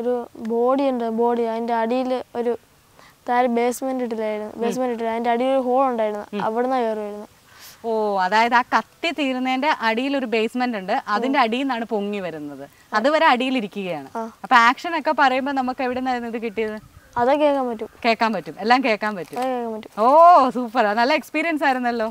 ഒരു ബോഡി ഉണ്ട് ബോഡി അതിന്റെ അടിയിൽ ഒരു താഴെ ബേസ്മെന്റ് ഇട്ടില്ലായിരുന്നു ബേസ്മെന്റ് ഇട്ടില്ല അതിന്റെ അടിയിൽ ഒരു ഹോൾ ഉണ്ടായിരുന്നു അവിടുന്ന് കയറി ഓ അതായത് ആ കത്തി തീരുന്നതിന്റെ അടിയിൽ ഒരു ബേസ്മെന്റ് ഉണ്ട് അതിന്റെ അടിയിൽ നിന്നാണ് പൊങ്ങി വരുന്നത് അതുവരെ അടിയിൽ ഇരിക്കുകയാണ് അപ്പൊ ആക്ഷൻ ഒക്കെ പറയുമ്പോൾ നമുക്ക് എവിടെ നിന്നായിരുന്നു ഇത് കിട്ടിയത് അതാ കേൾക്കാൻ പറ്റും കേൾക്കാൻ പറ്റും എല്ലാം കേൾക്കാൻ പറ്റും ഓ സൂപ്പർ നല്ല എക്സ്പീരിയൻസ് ആയിരുന്നല്ലോ